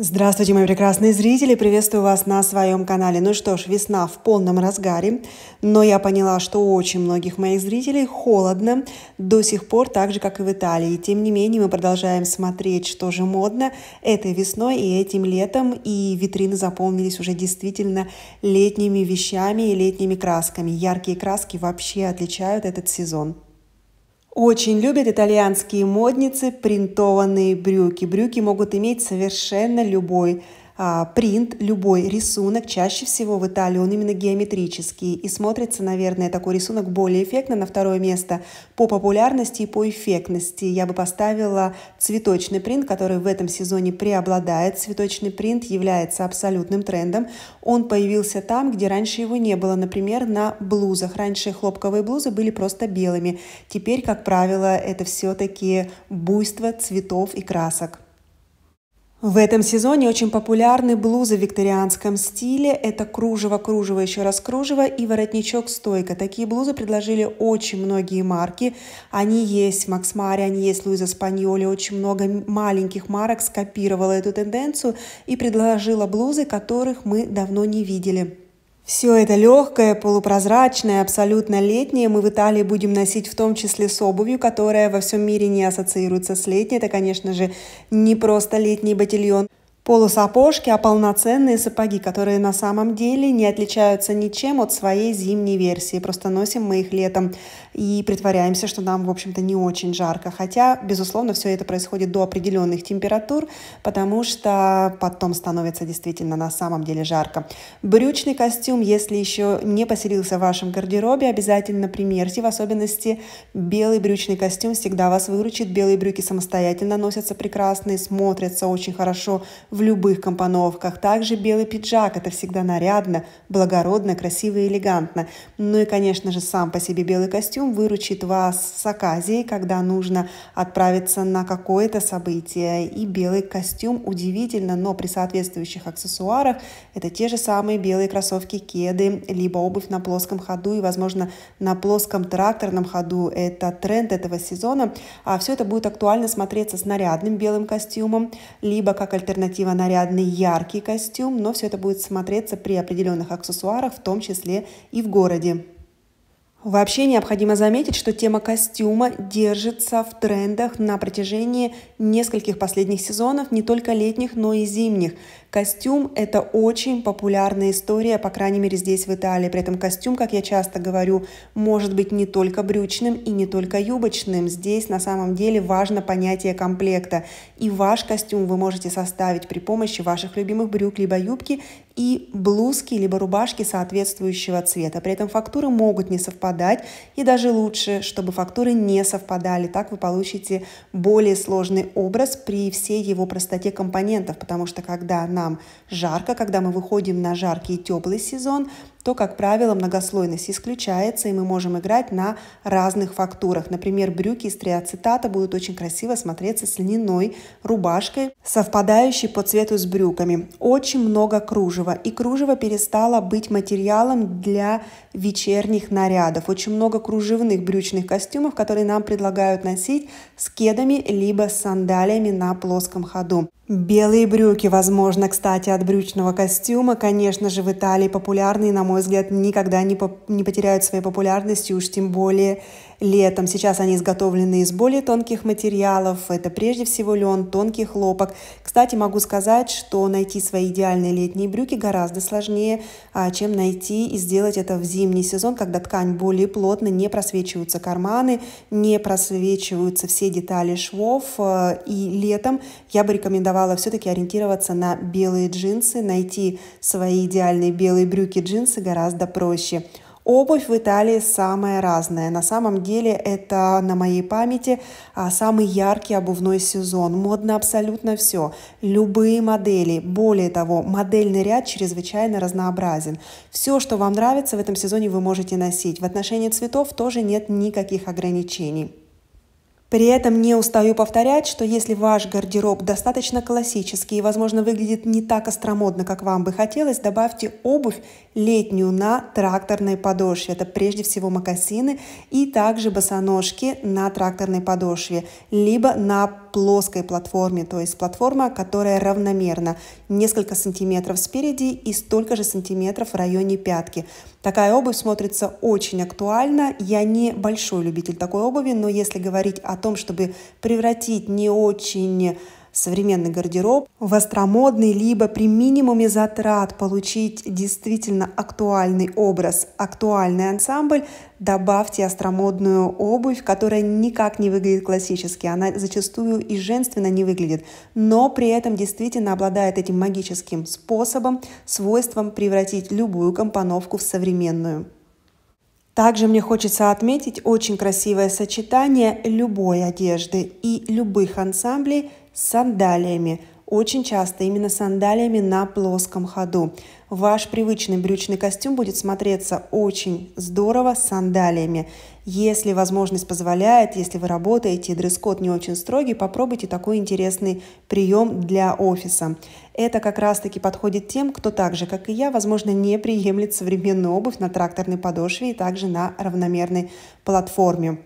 Здравствуйте, мои прекрасные зрители! Приветствую вас на своем канале. Ну что ж, весна в полном разгаре, но я поняла, что у очень многих моих зрителей холодно до сих пор, так же, как и в Италии. Тем не менее, мы продолжаем смотреть, что же модно этой весной и этим летом, и витрины заполнились уже действительно летними вещами и летними красками. Яркие краски вообще отличают этот сезон. Очень любят итальянские модницы принтованные брюки. Брюки могут иметь совершенно любой а, принт, любой рисунок, чаще всего в Италии он именно геометрический, и смотрится, наверное, такой рисунок более эффектно на второе место по популярности и по эффектности. Я бы поставила цветочный принт, который в этом сезоне преобладает. Цветочный принт является абсолютным трендом. Он появился там, где раньше его не было, например, на блузах. Раньше хлопковые блузы были просто белыми. Теперь, как правило, это все-таки буйство цветов и красок. В этом сезоне очень популярны блузы в викторианском стиле. Это кружево, кружево, еще раз кружево и воротничок стойка. Такие блузы предложили очень многие марки. Они есть в Макс они есть в Луиза Спаньоле. Очень много маленьких марок скопировала эту тенденцию и предложила блузы, которых мы давно не видели. Все это легкое, полупрозрачное, абсолютно летнее мы в Италии будем носить в том числе с обувью, которая во всем мире не ассоциируется с летней. Это, конечно же, не просто летний ботильон полусапожки, а полноценные сапоги, которые на самом деле не отличаются ничем от своей зимней версии. Просто носим мы их летом и притворяемся, что нам, в общем-то, не очень жарко. Хотя, безусловно, все это происходит до определенных температур, потому что потом становится действительно на самом деле жарко. Брючный костюм, если еще не поселился в вашем гардеробе, обязательно примерьте. В особенности белый брючный костюм всегда вас выручит. Белые брюки самостоятельно носятся прекрасно и смотрятся очень хорошо в любых компоновках. Также белый пиджак – это всегда нарядно, благородно, красиво и элегантно. Ну и, конечно же, сам по себе белый костюм выручит вас с оказией, когда нужно отправиться на какое-то событие. И белый костюм удивительно, но при соответствующих аксессуарах – это те же самые белые кроссовки кеды, либо обувь на плоском ходу и, возможно, на плоском тракторном ходу. Это тренд этого сезона. А все это будет актуально смотреться с нарядным белым костюмом, либо как альтернатива красиво нарядный яркий костюм, но все это будет смотреться при определенных аксессуарах, в том числе и в городе. Вообще необходимо заметить, что тема костюма держится в трендах на протяжении нескольких последних сезонов, не только летних, но и зимних. Костюм – это очень популярная история, по крайней мере, здесь, в Италии. При этом костюм, как я часто говорю, может быть не только брючным и не только юбочным. Здесь на самом деле важно понятие комплекта. И ваш костюм вы можете составить при помощи ваших любимых брюк, либо юбки, и блузки, либо рубашки соответствующего цвета. При этом фактуры могут не совпадать, и даже лучше, чтобы фактуры не совпадали. Так вы получите более сложный образ при всей его простоте компонентов, потому что когда нам жарко, когда мы выходим на жаркий и теплый сезон, то, как правило, многослойность исключается, и мы можем играть на разных фактурах. Например, брюки из триацетата будут очень красиво смотреться с льняной рубашкой, совпадающей по цвету с брюками. Очень много кружева, и кружево перестало быть материалом для вечерних нарядов. Очень много кружевных брючных костюмов, которые нам предлагают носить с кедами либо с сандалиями на плоском ходу. Белые брюки, возможно, кстати, от брючного костюма, конечно же, в Италии популярны на мой мой взгляд, никогда не, по не потеряют своей популярности, уж тем более летом. Сейчас они изготовлены из более тонких материалов. Это прежде всего лен, тонкий хлопок. Кстати, могу сказать, что найти свои идеальные летние брюки гораздо сложнее, а, чем найти и сделать это в зимний сезон, когда ткань более плотно, не просвечиваются карманы, не просвечиваются все детали швов. Э, и летом я бы рекомендовала все-таки ориентироваться на белые джинсы, найти свои идеальные белые брюки, джинсы, становится гораздо проще. Обувь в Италии самая разная. На самом деле это на моей памяти а, самый яркий обувной сезон. Модно абсолютно все. Любые модели. Более того, модельный ряд чрезвычайно разнообразен. Все, что вам нравится в этом сезоне, вы можете носить. В отношении цветов тоже нет никаких ограничений. При этом не устаю повторять, что если ваш гардероб достаточно классический и, возможно, выглядит не так остромодно, как вам бы хотелось, добавьте обувь летнюю на тракторной подошве. Это прежде всего мокасины и также босоножки на тракторной подошве, либо на плоской платформе, то есть платформа, которая равномерно несколько сантиметров спереди и столько же сантиметров в районе пятки. Такая обувь смотрится очень актуально. Я не большой любитель такой обуви, но если говорить о том, чтобы превратить не очень современный гардероб, востромодный, либо при минимуме затрат получить действительно актуальный образ, актуальный ансамбль, добавьте остромодную обувь, которая никак не выглядит классически, она зачастую и женственно не выглядит, но при этом действительно обладает этим магическим способом, свойством превратить любую компоновку в современную. Также мне хочется отметить очень красивое сочетание любой одежды и любых ансамблей с сандалиями, очень часто именно сандалиями на плоском ходу. Ваш привычный брючный костюм будет смотреться очень здорово с сандалиями. Если возможность позволяет, если вы работаете, дресс-код не очень строгий, попробуйте такой интересный прием для офиса. Это как раз-таки подходит тем, кто так же, как и я, возможно, не приемлет современную обувь на тракторной подошве и также на равномерной платформе.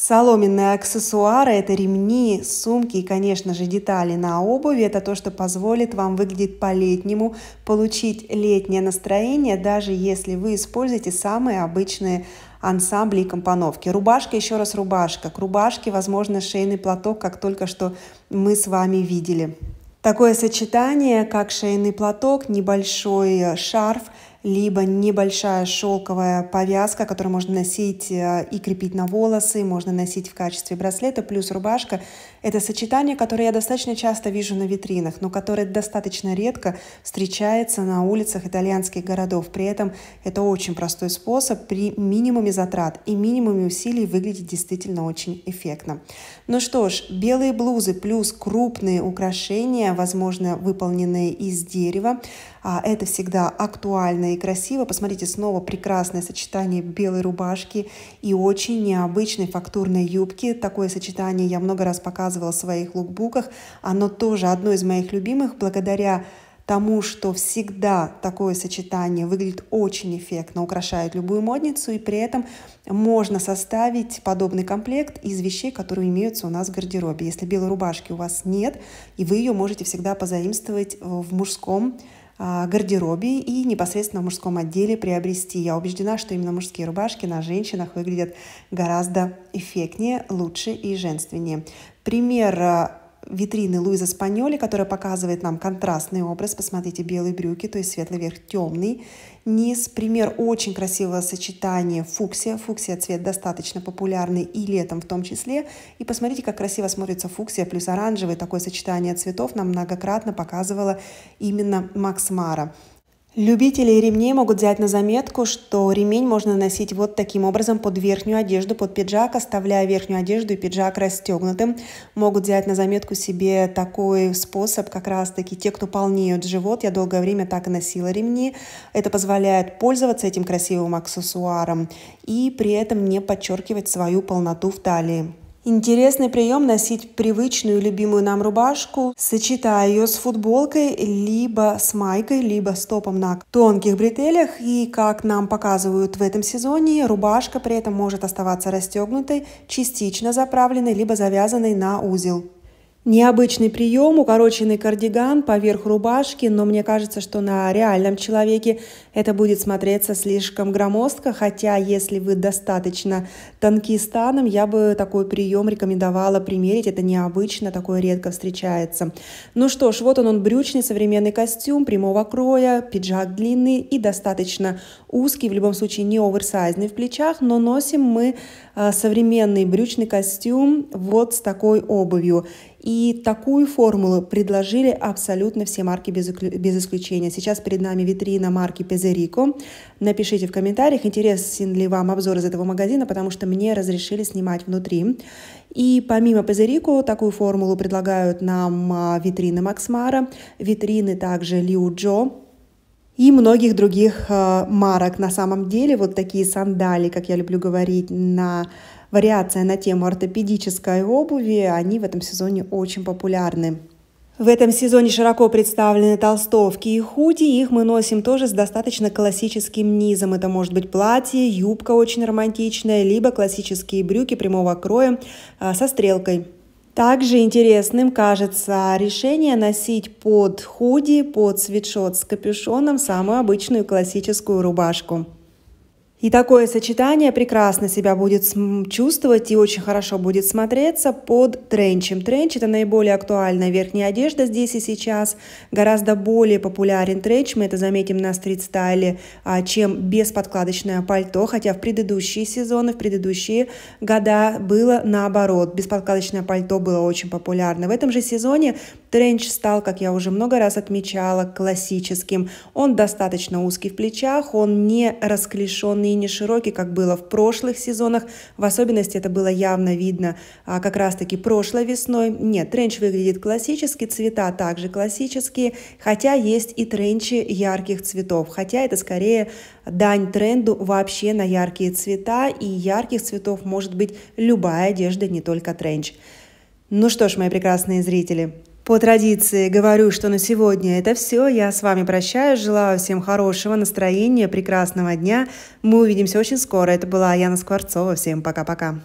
Соломенные аксессуары – это ремни, сумки и, конечно же, детали на обуви. Это то, что позволит вам выглядеть по-летнему, получить летнее настроение, даже если вы используете самые обычные ансамбли и компоновки. Рубашка, еще раз рубашка. К рубашке, возможно, шейный платок, как только что мы с вами видели. Такое сочетание, как шейный платок, небольшой шарф – либо небольшая шелковая повязка, которую можно носить э, и крепить на волосы, можно носить в качестве браслета, плюс рубашка. Это сочетание, которое я достаточно часто вижу на витринах, но которое достаточно редко встречается на улицах итальянских городов. При этом это очень простой способ при минимуме затрат и минимуме усилий выглядеть действительно очень эффектно. Ну что ж, белые блузы плюс крупные украшения, возможно, выполненные из дерева, а это всегда актуально и красиво. Посмотрите, снова прекрасное сочетание белой рубашки и очень необычной фактурной юбки. Такое сочетание я много раз показывала в своих лукбуках. Оно тоже одно из моих любимых благодаря тому, что всегда такое сочетание выглядит очень эффектно, украшает любую модницу, и при этом можно составить подобный комплект из вещей, которые имеются у нас в гардеробе. Если белой рубашки у вас нет, и вы ее можете всегда позаимствовать в мужском а, гардеробе и непосредственно в мужском отделе приобрести. Я убеждена, что именно мужские рубашки на женщинах выглядят гораздо эффектнее, лучше и женственнее. Пример а, витрины Луиза Спаньоли, которая показывает нам контрастный образ. Посмотрите, белые брюки, то есть светлый верх, темный низ. Пример очень красивого сочетания фуксия. Фуксия цвет достаточно популярный и летом в том числе. И посмотрите, как красиво смотрится фуксия плюс оранжевый. Такое сочетание цветов нам многократно показывала именно Макс Мара. Любители ремней могут взять на заметку, что ремень можно носить вот таким образом под верхнюю одежду, под пиджак, оставляя верхнюю одежду и пиджак расстегнутым. Могут взять на заметку себе такой способ, как раз-таки те, кто полнеют живот. Я долгое время так и носила ремни. Это позволяет пользоваться этим красивым аксессуаром и при этом не подчеркивать свою полноту в талии. Интересный прием носить привычную любимую нам рубашку, сочетая ее с футболкой, либо с майкой, либо с топом на тонких бретелях. И, как нам показывают в этом сезоне, рубашка при этом может оставаться расстегнутой, частично заправленной, либо завязанной на узел. Необычный прием, укороченный кардиган поверх рубашки, но мне кажется, что на реальном человеке это будет смотреться слишком громоздко, хотя если вы достаточно тонки станом, я бы такой прием рекомендовала примерить, это необычно, такое редко встречается. Ну что ж, вот он, он брючный современный костюм прямого кроя, пиджак длинный и достаточно узкий, в любом случае не оверсайзный в плечах, но носим мы а, современный брючный костюм вот с такой обувью. И такую формулу предложили абсолютно все марки без, без исключения. Сейчас перед нами витрина марки Пезерико. Напишите в комментариях, интересен ли вам обзор из этого магазина, потому что мне разрешили снимать внутри. И помимо Пезерико, такую формулу предлагают нам а, витрины Максмара, витрины также Лиу Джо, и многих других а, марок. На самом деле вот такие сандали, как я люблю говорить, на вариация на тему ортопедической обуви, они в этом сезоне очень популярны. В этом сезоне широко представлены толстовки и худи, их мы носим тоже с достаточно классическим низом. Это может быть платье, юбка очень романтичная, либо классические брюки прямого кроя а, со стрелкой. Также интересным кажется решение носить под худи, под свитшот с капюшоном самую обычную классическую рубашку. И такое сочетание прекрасно себя будет чувствовать и очень хорошо будет смотреться под тренчем. Тренч – это наиболее актуальная верхняя одежда здесь и сейчас. Гораздо более популярен тренч, мы это заметим на стрит-стайле, а, чем бесподкладочное пальто, хотя в предыдущие сезоны, в предыдущие года было наоборот. Бесподкладочное пальто было очень популярно. В этом же сезоне тренч стал, как я уже много раз отмечала, классическим. Он достаточно узкий в плечах, он не расклешенный длинный и не широкий, как было в прошлых сезонах. В особенности это было явно видно а, как раз-таки прошлой весной. Нет, тренч выглядит классически, цвета также классические, хотя есть и тренчи ярких цветов. Хотя это скорее дань тренду вообще на яркие цвета, и ярких цветов может быть любая одежда, не только тренч. Ну что ж, мои прекрасные зрители, по традиции говорю, что на сегодня это все. Я с вами прощаюсь, желаю всем хорошего настроения, прекрасного дня. Мы увидимся очень скоро. Это была Яна Скворцова. Всем пока-пока.